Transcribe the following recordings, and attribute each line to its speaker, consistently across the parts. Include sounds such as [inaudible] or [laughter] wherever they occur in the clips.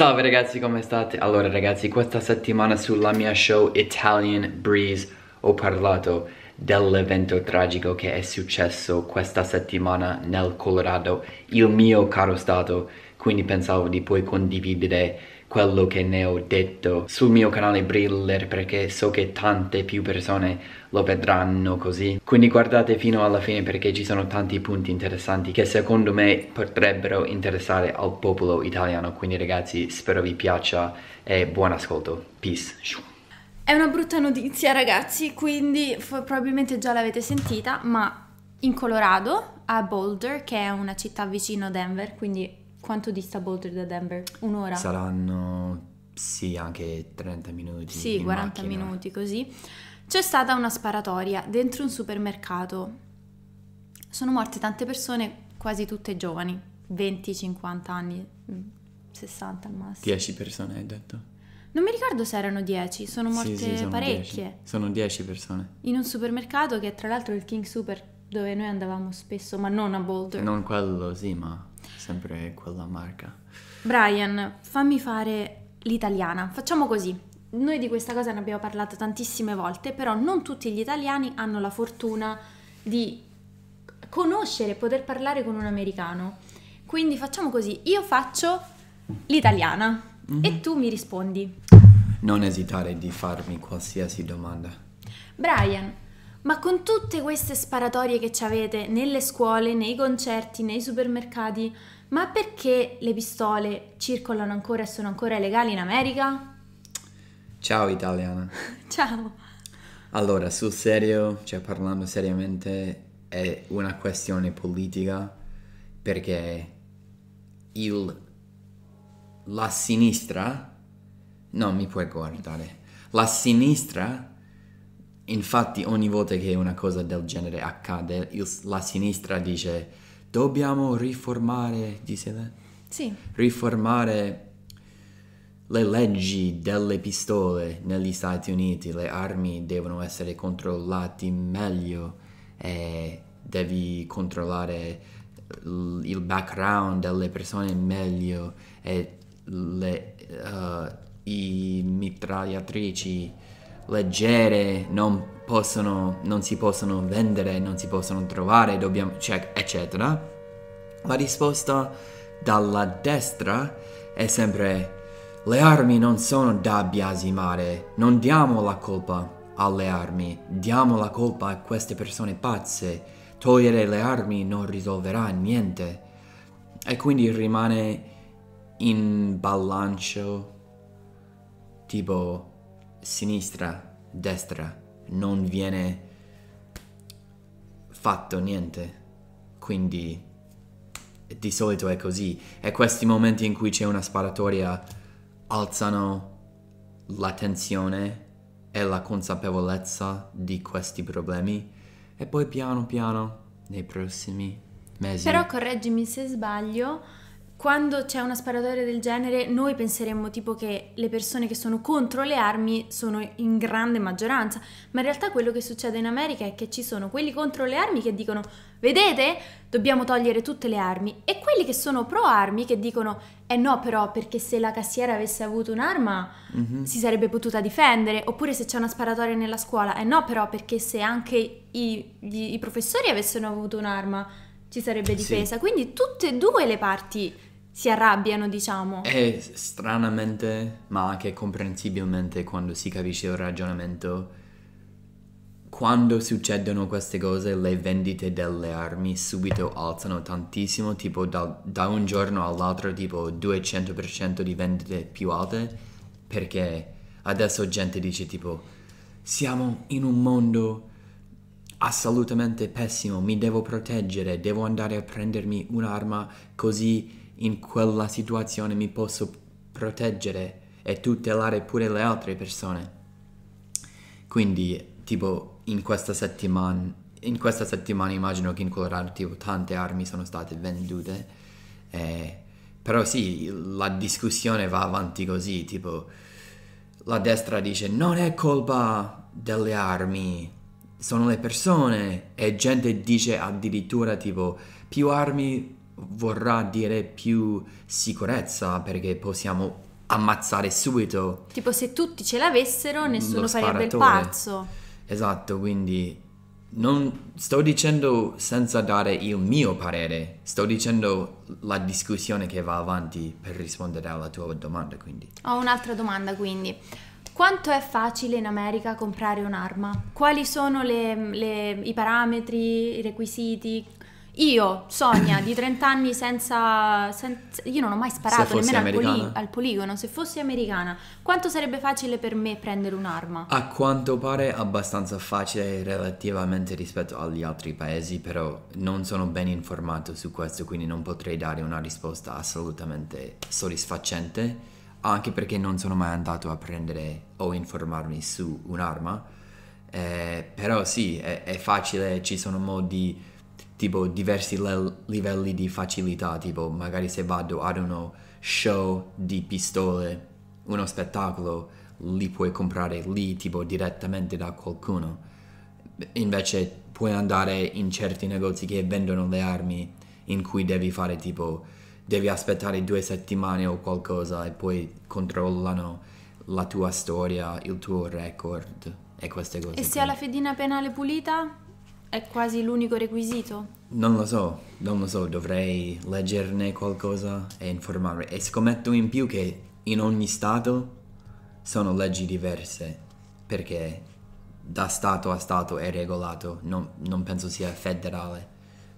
Speaker 1: Salve ragazzi, come state? Allora ragazzi, questa settimana sulla mia show Italian Breeze ho parlato dell'evento tragico che è successo questa settimana nel Colorado, il mio caro stato, quindi pensavo di poi condividere quello che ne ho detto sul mio canale Briller perché so che tante più persone lo vedranno così quindi guardate fino alla fine perché ci sono tanti punti interessanti che secondo me potrebbero interessare al popolo italiano quindi ragazzi spero vi piaccia e buon ascolto peace
Speaker 2: è una brutta notizia ragazzi quindi probabilmente già l'avete sentita ma in Colorado a Boulder che è una città vicino a Denver quindi quanto dista Boulder da Denver? Un'ora?
Speaker 1: Saranno sì, anche 30 minuti. Sì, 40 macchina. minuti
Speaker 2: così. C'è stata una sparatoria dentro un supermercato. Sono morte tante persone, quasi tutte giovani, 20, 50 anni, 60 mm, al massimo.
Speaker 1: 10 persone hai detto?
Speaker 2: Non mi ricordo se erano 10, sono morte sì, sì, sono parecchie. Dieci.
Speaker 1: Sono 10 persone.
Speaker 2: In un supermercato che è tra l'altro il King Super dove noi andavamo spesso, ma non a Boulder. Non
Speaker 1: quello, sì, ma sempre quella marca.
Speaker 2: Brian, fammi fare l'italiana. Facciamo così. Noi di questa cosa ne abbiamo parlato tantissime volte, però non tutti gli italiani hanno la fortuna di conoscere e poter parlare con un americano. Quindi facciamo così, io faccio l'italiana mm-hmm. e mhm. tu mi rispondi.
Speaker 1: Non esitare di farmi qualsiasi domanda.
Speaker 2: Brian, ma con tutte queste sparatorie che ci avete nelle scuole, nei concerti, nei supermercati, ma perché le pistole circolano ancora e sono ancora legali in America?
Speaker 1: Ciao italiana.
Speaker 2: [laughs] Ciao.
Speaker 1: Allora, sul serio, cioè parlando seriamente, è una questione politica perché il, la sinistra, non mi puoi guardare, la sinistra, infatti ogni volta che una cosa del genere accade, il, la sinistra dice dobbiamo riformare, Gisela? Sì. Riformare le leggi delle pistole negli Stati Uniti, le armi devono essere controllate meglio e devi controllare il background delle persone meglio e le, uh, i mitragliatrici leggere non possono, non si possono vendere, non si possono trovare, dobbiamo, cioè, eccetera. La risposta dalla destra è sempre le armi non sono da biasimare, non diamo la colpa alle armi, diamo la colpa a queste persone pazze. Togliere le armi non risolverà niente. E quindi rimane in balancio tipo sinistra, destra non viene fatto niente. Quindi di solito è così. E questi momenti in cui c'è una sparatoria alzano l'attenzione e la consapevolezza di questi problemi e poi piano piano nei prossimi mesi. Però
Speaker 2: correggimi se sbaglio, quando c'è una sparatoria del genere, noi penseremmo tipo che le persone che sono contro le armi sono in grande maggioranza, ma in realtà quello che succede in America è che ci sono quelli contro le armi che dicono vedete, dobbiamo togliere tutte le armi, e quelli che sono pro armi che dicono eh no però perché se la cassiera avesse avuto un'arma
Speaker 1: mm-hmm. si sarebbe
Speaker 2: potuta difendere, oppure se c'è una sparatoria nella scuola, eh no però perché se anche i, gli, i professori avessero avuto un'arma ci sarebbe difesa, sì. quindi tutte e due le parti si arrabbiano, diciamo. E
Speaker 1: stranamente, ma anche comprensibilmente quando si capisce il ragionamento, quando succedono queste cose le vendite delle armi subito alzano tantissimo, tipo da, da un giorno all'altro tipo 200% di vendite più alte, perché adesso gente dice tipo siamo in un mondo assolutamente pessimo, mi devo proteggere, devo andare a prendermi un'arma così in quella situazione mi posso proteggere e tutelare pure le altre persone. Quindi, tipo, in questa settimana, in questa settimana immagino che in Colorado tipo, tante armi sono state vendute, eh, però sì, la discussione va avanti così, tipo, la destra dice non è colpa delle armi, sono le persone, e gente dice addirittura tipo, più armi vorrà dire più sicurezza perché possiamo ammazzare subito.
Speaker 2: Tipo se tutti ce l'avessero nessuno farebbe il pazzo.
Speaker 1: Esatto, quindi non sto dicendo senza dare il mio parere, sto dicendo la discussione che va avanti per rispondere
Speaker 2: alla tua domanda, quindi. Ho un'altra domanda, quindi. Quanto è facile in America comprare un'arma? Quali sono le, le, i parametri, i requisiti? Io, Sonia, di 30 anni senza, senza Io non ho mai sparato nemmeno al, poli, al, poligono. Se fossi americana, quanto sarebbe facile per me prendere un'arma?
Speaker 1: A quanto pare abbastanza facile relativamente rispetto agli altri paesi, però non sono ben informato su questo, quindi non potrei dare una risposta assolutamente soddisfacente, anche perché non sono mai andato a prendere o informarmi su un'arma. Eh, però sì, è, è facile, ci sono modi tipo diversi le- livelli di facilità, tipo magari se vado ad uno show di pistole, uno spettacolo, li puoi comprare lì, tipo direttamente da qualcuno. Invece puoi andare in certi negozi che vendono le armi in cui devi fare tipo devi aspettare due settimane o qualcosa e poi controllano la tua storia, il tuo record e queste cose. E qui. se
Speaker 2: hai la fedina penale pulita? È quasi l'unico requisito?
Speaker 1: Non lo so, non lo so, dovrei leggerne qualcosa e informarmi. E scommetto in più che in ogni stato sono leggi diverse, perché da stato a stato è regolato, non, non penso sia federale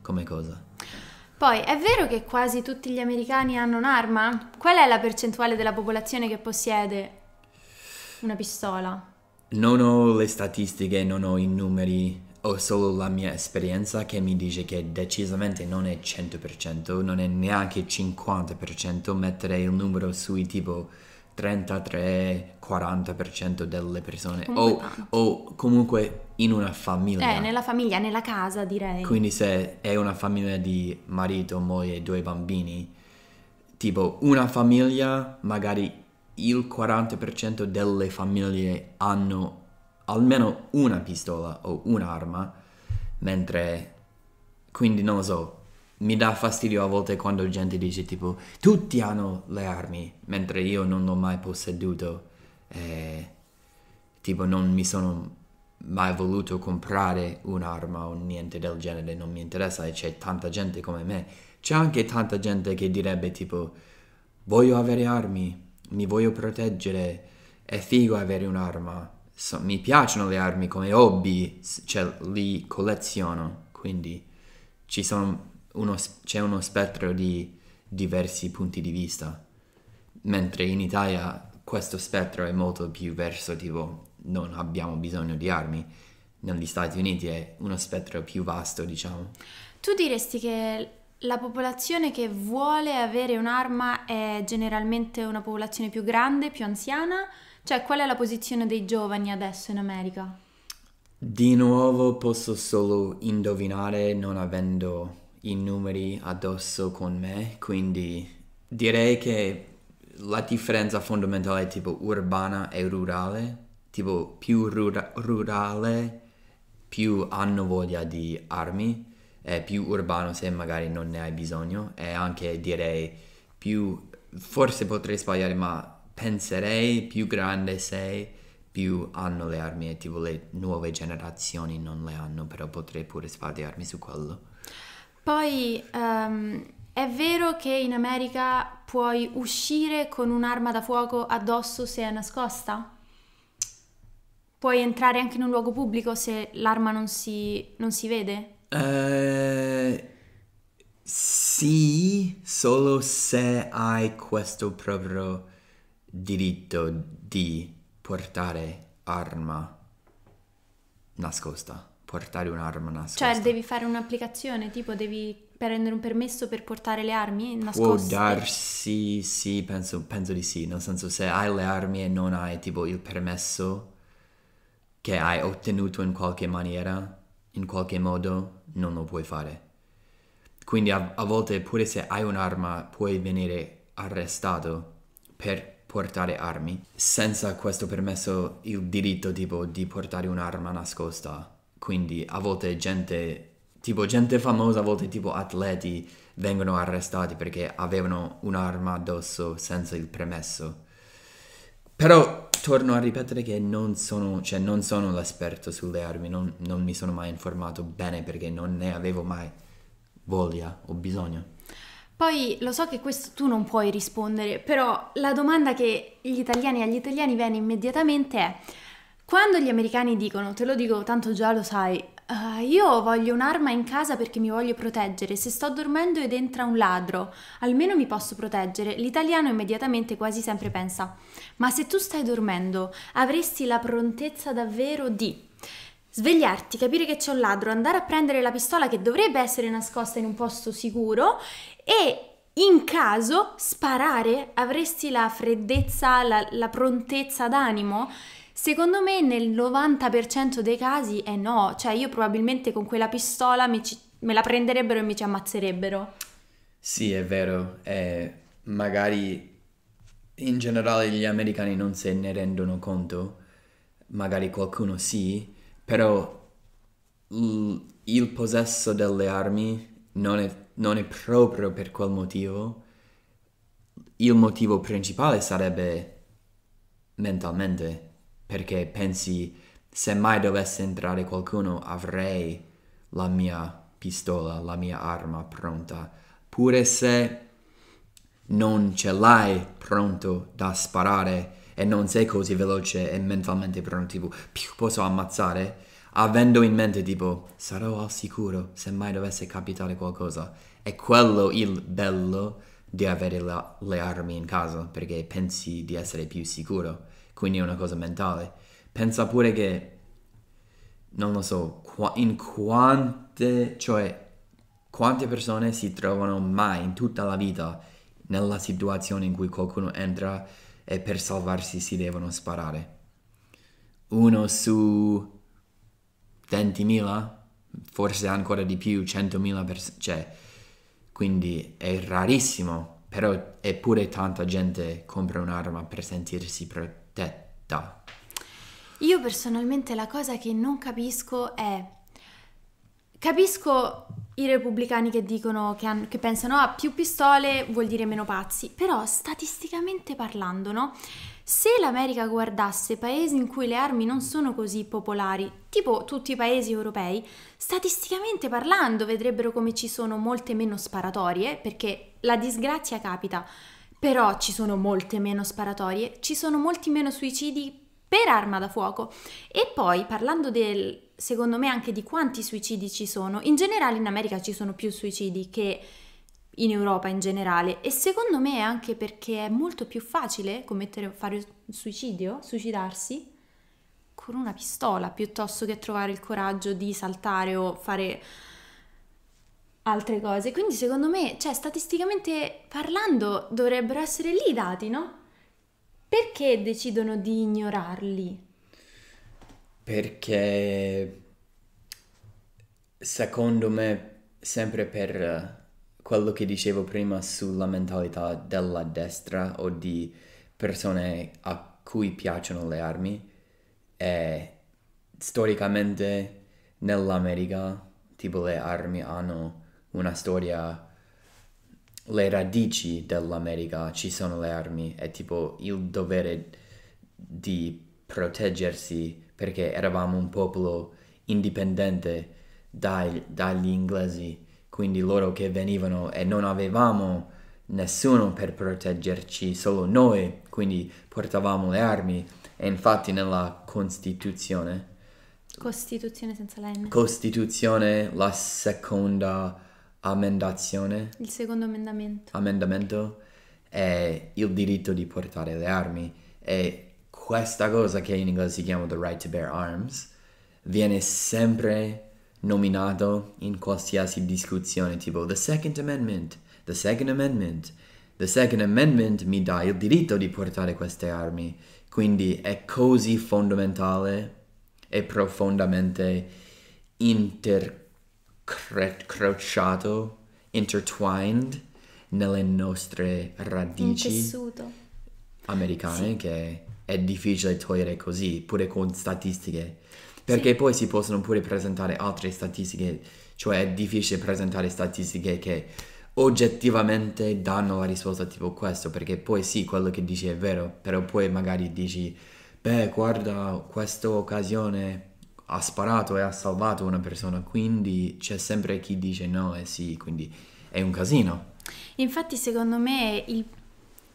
Speaker 1: come cosa.
Speaker 2: Poi, è vero che quasi tutti gli americani hanno un'arma? Qual è la percentuale della popolazione che possiede una pistola?
Speaker 1: Non ho le statistiche, non ho i numeri ho solo la mia esperienza che mi dice che decisamente non è 100%, non è neanche 50% mettere il numero sui tipo 33-40% delle persone o, o, comunque in una famiglia. Eh, nella
Speaker 2: famiglia, nella casa direi. Quindi
Speaker 1: se è una famiglia di marito, moglie e due bambini, tipo una famiglia magari il 40% delle famiglie hanno almeno una pistola o un'arma, mentre quindi non lo so, mi dà fastidio a volte quando gente dice tipo tutti hanno le armi, mentre io non l'ho mai posseduto e tipo non mi sono mai voluto comprare un'arma o niente del genere, non mi interessa e c'è tanta gente come me. C'è anche tanta gente che direbbe tipo voglio avere armi, mi voglio proteggere, è figo avere un'arma so, mi piacciono le armi come hobby, cioè li colleziono, quindi uno, c'è uno spettro di diversi punti di vista, mentre in Italia questo spettro è molto più verso tipo non abbiamo bisogno di armi, negli Stati Uniti è uno spettro più vasto diciamo.
Speaker 2: Tu diresti che la popolazione che vuole avere un'arma è generalmente una popolazione più grande, più anziana? Cioè, qual è la posizione dei giovani adesso in America?
Speaker 1: Di nuovo posso solo indovinare non avendo i numeri addosso con me, quindi direi che la differenza fondamentale è tipo urbana e rurale, tipo più rura- rurale più hanno voglia di armi, è più urbano se magari non ne hai bisogno e anche direi più forse potrei sbagliare ma penserei più grande sei, più hanno le armi e tipo le nuove generazioni non le hanno, però potrei pure sbagliarmi su quello.
Speaker 2: Poi um, è vero che in America puoi uscire con un'arma da fuoco addosso se è nascosta? Puoi entrare anche in un luogo pubblico se l'arma non si, non si vede?
Speaker 1: Eh, sì, solo se hai questo proprio diritto di portare arma nascosta, portare un'arma nascosta.
Speaker 2: Cioè devi fare un'applicazione, tipo devi prendere un permesso per portare le armi nascoste? Può
Speaker 1: darsi, sì, penso, penso di sì, nel senso se hai le armi e non hai tipo il permesso che hai ottenuto in qualche maniera, in qualche modo, non lo puoi fare. Quindi a, a volte pure se hai un'arma puoi venire arrestato per portare armi. Senza questo permesso il diritto tipo di portare un'arma nascosta. Quindi a volte gente, tipo gente famosa, a volte tipo atleti vengono arrestati perché avevano un'arma addosso senza il permesso. Però torno a ripetere che non sono, cioè non sono l'esperto sulle armi, non, non mi sono mai informato bene perché non ne avevo mai voglia o bisogno.
Speaker 2: Poi lo so che questo tu non puoi rispondere, però la domanda che gli italiani agli italiani viene immediatamente è quando gli americani dicono, te lo dico tanto già lo sai, uh, io voglio un'arma in casa perché mi voglio proteggere, se sto dormendo ed entra un ladro, almeno mi posso proteggere, l'italiano immediatamente quasi sempre pensa, ma se tu stai dormendo avresti la prontezza davvero di svegliarti, capire che c'è un ladro, andare a prendere la pistola che dovrebbe essere nascosta in un posto sicuro e in caso sparare avresti la freddezza, la, la prontezza d'animo? Secondo me nel 90% dei casi è eh no, cioè io probabilmente con quella pistola ci, me la prenderebbero e mi ci ammazzerebbero.
Speaker 1: Sì, è vero, eh, magari in generale gli americani non se ne rendono conto, magari qualcuno sì, però l- il possesso delle armi non è, non è proprio per quel motivo. Il motivo principale sarebbe mentalmente, perché pensi se mai dovesse entrare qualcuno avrei la mia pistola, la mia arma pronta, pure se non ce l'hai pronto da sparare e non sei così veloce e mentalmente produttivo, più posso ammazzare avendo in mente tipo sarò al sicuro se mai dovesse capitare qualcosa. È quello il bello di avere la, le armi in casa perché pensi di essere più sicuro, quindi è una cosa mentale. Pensa pure che, non lo so, qua, in quante, cioè, quante persone si trovano mai in tutta la vita nella situazione in cui qualcuno entra e per salvarsi si devono sparare. Uno su 20.000, forse ancora di più, 100.000 persone, cioè, quindi è rarissimo, però eppure tanta gente compra un'arma per sentirsi protetta.
Speaker 2: Io personalmente la cosa che non capisco è Capisco i repubblicani che dicono che, hanno, che pensano a ah, più pistole vuol dire meno pazzi, però statisticamente parlando, no? Se l'America guardasse paesi in cui le armi non sono così popolari, tipo tutti i paesi europei, statisticamente parlando vedrebbero come ci sono molte meno sparatorie, perché la disgrazia capita, però ci sono molte meno sparatorie, ci sono molti meno suicidi per arma da fuoco. E poi parlando del secondo me anche di quanti suicidi ci sono. In generale in America ci sono più suicidi che in Europa in generale e secondo me è anche perché è molto più facile commettere, fare un suicidio, suicidarsi con una pistola piuttosto che trovare il coraggio di saltare o fare altre cose. Quindi secondo me, cioè statisticamente parlando, dovrebbero essere lì i dati, no? Perché decidono di ignorarli?
Speaker 1: perché secondo me, sempre per eh, quello che dicevo prima sulla mentalità della destra o di persone a cui piacciono le armi, è storicamente nell'America, tipo le armi hanno una storia, le radici dell'America ci sono le armi, è tipo il dovere di proteggersi perché eravamo un popolo indipendente dai, dagli inglesi, quindi loro che venivano e non avevamo nessuno per proteggerci, solo noi, quindi portavamo le armi e infatti nella Costituzione
Speaker 2: Costituzione senza la M.
Speaker 1: Costituzione, la seconda ammendazione.
Speaker 2: Il secondo ammendamento.
Speaker 1: Amendamento è il diritto di portare le armi e questa cosa che in inglese si chiama The Right to Bear Arms viene sempre nominato in qualsiasi discussione, tipo The Second Amendment, The Second Amendment. The Second Amendment mi dà il diritto di portare queste armi, quindi è così fondamentale e profondamente intercrociato, intertwined nelle nostre radici americane sì. che è difficile togliere così, pure con statistiche, perché sì. poi si possono pure presentare altre statistiche, cioè è difficile presentare statistiche che oggettivamente danno la risposta tipo questo, perché poi sì, quello che dici è vero, però poi magari dici, beh, guarda, questa occasione ha sparato e ha salvato una persona, quindi c'è sempre chi dice no e eh sì, quindi è un casino.
Speaker 2: Infatti secondo me il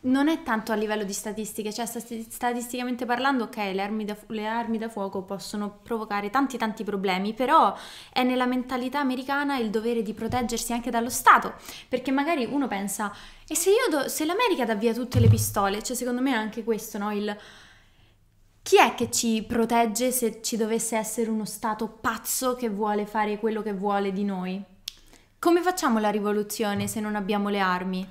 Speaker 2: non è tanto a livello di statistiche, cioè statisticamente parlando, ok, le armi, da, le armi da fuoco possono provocare tanti tanti problemi, però è nella mentalità americana il dovere di proteggersi anche dallo Stato, perché magari uno pensa, e se, do, se l'America dà via tutte le pistole, cioè secondo me è anche questo, no? Il, chi è che ci protegge se ci dovesse essere uno Stato pazzo che vuole fare quello che vuole di noi? Come facciamo la rivoluzione se non abbiamo le armi?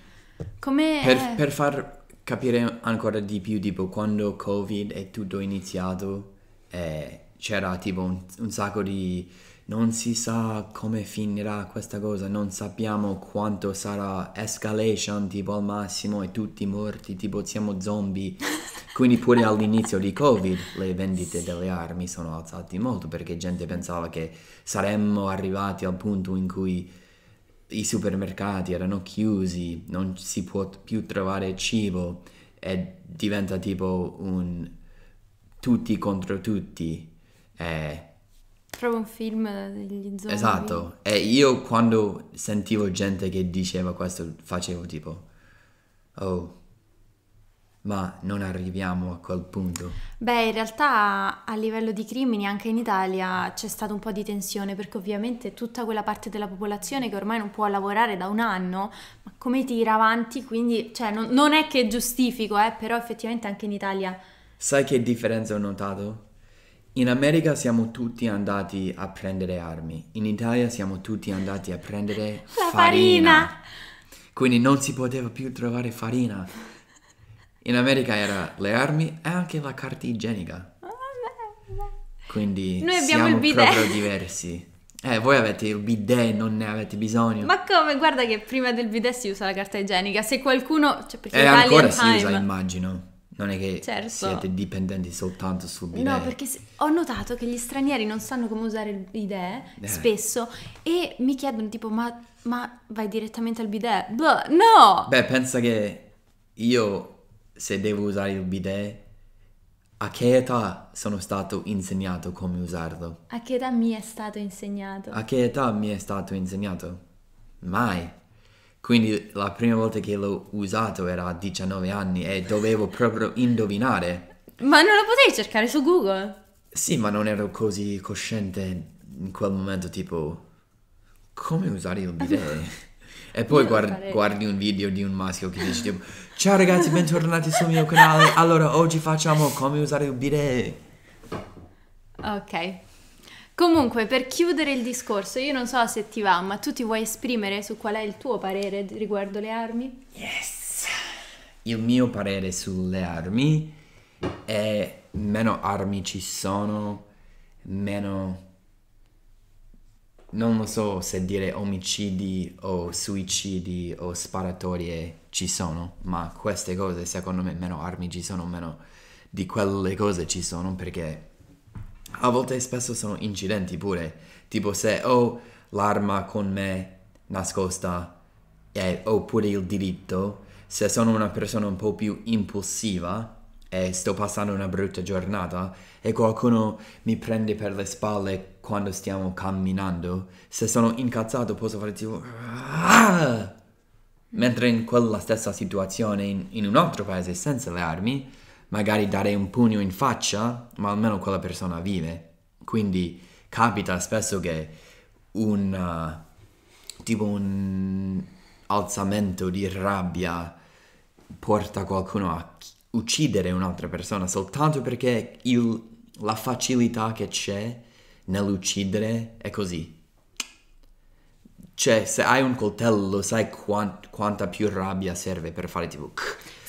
Speaker 2: Come... Per, per,
Speaker 1: far capire ancora di più, tipo, quando Covid è tutto iniziato, eh, c'era tipo un, un sacco di... Non si sa come finirà questa cosa, non sappiamo quanto sarà escalation, tipo al massimo e tutti morti, tipo siamo zombie. [laughs] Quindi pure all'inizio di Covid le vendite delle armi sono alzate molto perché gente pensava che saremmo arrivati al punto in cui i supermercati erano chiusi, non si può più trovare cibo e diventa tipo un tutti contro tutti. Eh,
Speaker 2: Proprio un film degli zombie. Esatto,
Speaker 1: e io quando sentivo gente che diceva questo facevo tipo, oh, ma non arriviamo a quel punto.
Speaker 2: Beh, in realtà a livello di crimini anche in Italia c'è stata un po' di tensione perché ovviamente tutta quella parte della popolazione che ormai non può lavorare da un anno, ma come tira avanti? Quindi, cioè, non, non è che giustifico, eh, però effettivamente anche in Italia.
Speaker 1: Sai che differenza ho notato? In America siamo tutti andati a prendere armi, in Italia siamo tutti andati a prendere La farina. farina. Quindi non si poteva più trovare farina in America era le armi e anche la carta igienica. Ah, Quindi Noi abbiamo siamo il bidet. proprio [laughs] diversi. Eh, voi avete il bidet, non ne avete bisogno. Ma
Speaker 2: come? Guarda che prima del bidet si usa la carta igienica. Se qualcuno... Cioè, perché eh, e ancora si time. usa,
Speaker 1: immagino. Non è che certo. siete dipendenti soltanto sul bidet. No, perché
Speaker 2: ho notato che gli stranieri non sanno come usare il bidet eh. spesso e mi chiedono tipo ma, ma vai direttamente al bidet? Boh, no!
Speaker 1: Beh, pensa che io se devo usare il bidet, a che età sono stato insegnato come usarlo?
Speaker 2: A che età mi è stato insegnato? A
Speaker 1: che età mi è stato insegnato? Mai. Quindi la prima volta che l'ho usato era a 19 anni e dovevo proprio indovinare.
Speaker 2: Ma non lo potevi cercare su Google?
Speaker 1: Sì, ma non ero così cosciente in quel momento, tipo, come usare il bidet? [laughs] E poi guard- guardi un video di un maschio che dice tipo Ciao ragazzi, bentornati sul mio canale. Allora, oggi facciamo come usare il bidet.
Speaker 2: Ok. Comunque, per chiudere il discorso, io non so se ti va, ma tu ti vuoi esprimere su qual è il tuo parere riguardo le armi? Yes!
Speaker 1: Il mio parere sulle armi è meno armi ci sono, meno non lo so se dire omicidi o suicidi o sparatorie ci sono, ma queste cose secondo me meno armi ci sono, meno di quelle cose ci sono perché a volte spesso sono incidenti pure, tipo se ho oh, l'arma con me nascosta e ho pure il diritto, se sono una persona un po' più impulsiva e sto passando una brutta giornata e qualcuno mi prende per le spalle quando stiamo camminando, se sono incazzato posso fare tipo... Mentre in quella stessa situazione, in, in un altro paese senza le armi, magari darei un pugno in faccia, ma almeno quella persona vive. Quindi capita spesso che un... Eh, tipo un alzamento di rabbia porta qualcuno a uccidere un'altra persona soltanto perché il, la facilità che c'è nell'uccidere è così. Cioè, se hai un coltello, sai quant- quanta più rabbia serve per fare tipo... K-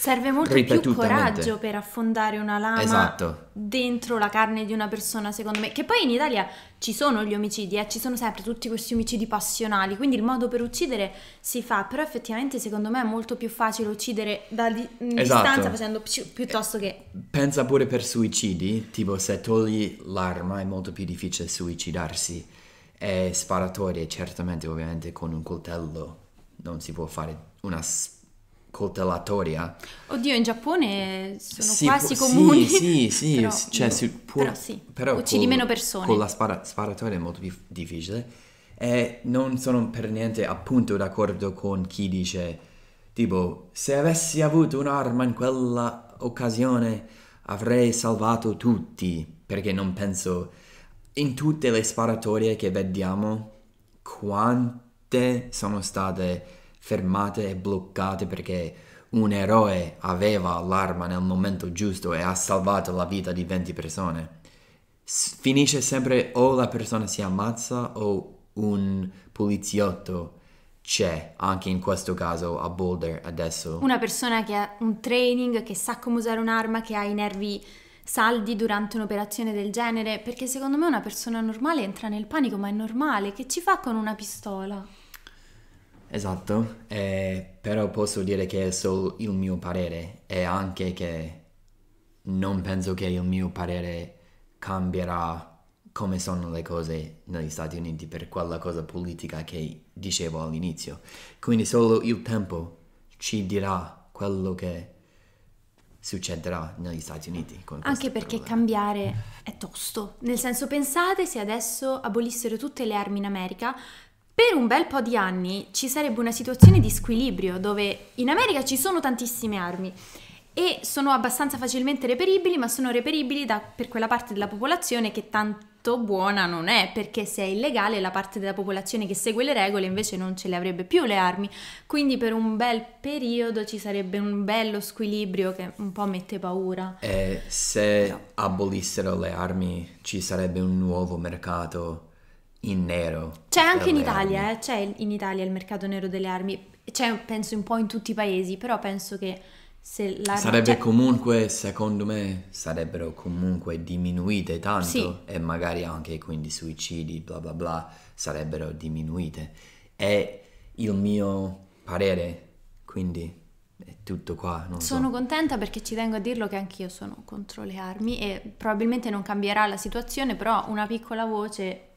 Speaker 2: Serve molto più coraggio per affondare una lama esatto. dentro la carne di una persona, secondo me. Che poi in Italia ci sono gli omicidi, eh? ci sono sempre tutti questi omicidi passionali, quindi il modo per uccidere si fa, però effettivamente secondo me è molto più facile uccidere da di- esatto. distanza facendo pshu, piuttosto eh, che...
Speaker 1: Pensa pure per suicidi, tipo se togli l'arma è molto più difficile suicidarsi. E sparatorie, certamente ovviamente con un coltello non si può fare una sparatoria coltellatoria.
Speaker 2: Oddio, in Giappone sono si quasi può, comuni. Sì, sì, [laughs] però, cioè, si può, però, sì. però uccidi col, meno persone. Con la
Speaker 1: sparatoria è molto più difficile. E non sono per niente appunto d'accordo con chi dice, tipo, se avessi avuto un'arma in quella occasione avrei salvato tutti, perché non penso in tutte le sparatorie che vediamo quante sono state fermate e bloccate perché un eroe aveva l'arma nel momento giusto e ha salvato la vita di 20 persone. finisce sempre o la persona si ammazza o un poliziotto c'è anche in questo caso a Boulder adesso. Una
Speaker 2: persona che ha un training, che sa come usare un'arma, che ha i nervi saldi durante un'operazione del genere, perché secondo me una persona normale entra nel panico, ma è normale, che ci fa con una pistola?
Speaker 1: Esatto, eh, però posso dire che è solo il mio parere e anche che non penso che il mio parere cambierà come sono le cose negli Stati Uniti per quella cosa politica che dicevo all'inizio. Quindi solo il tempo ci dirà quello che succederà negli Stati Uniti. Anche
Speaker 2: perché problema. cambiare è tosto. Nel senso, pensate se adesso abolissero tutte le armi in America, per un bel po' di anni ci sarebbe una situazione di squilibrio dove in America ci sono tantissime armi e sono abbastanza facilmente reperibili, ma sono reperibili da, per quella parte della popolazione che tanto buona non è, perché se è illegale la parte della popolazione che segue le regole invece non ce le avrebbe più le armi. Quindi per un bel periodo ci sarebbe un bello squilibrio che un po' mette paura.
Speaker 1: E eh, se abolissero le armi ci sarebbe un nuovo mercato in nero. C'è anche in Italia,
Speaker 2: eh, c'è in Italia il mercato nero delle armi, c'è penso un po' in tutti i paesi, però penso che se l'arma... Sarebbe cioè...
Speaker 1: comunque, secondo me, sarebbero comunque diminuite tanto sì. e magari anche quindi suicidi, bla bla bla, sarebbero diminuite. È il mio parere, quindi è tutto qua. sono so.
Speaker 2: contenta perché ci tengo a dirlo che anch'io sono contro le armi e probabilmente non cambierà la situazione, però una piccola voce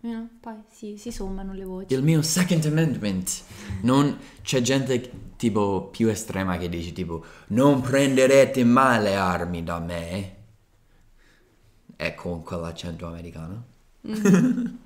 Speaker 2: You poi si, si, sommano le voci. Il
Speaker 1: mio second amendment. Non c'è gente tipo più estrema che dice tipo non prenderete mai le armi da me. E con quell'accento americano. Mm.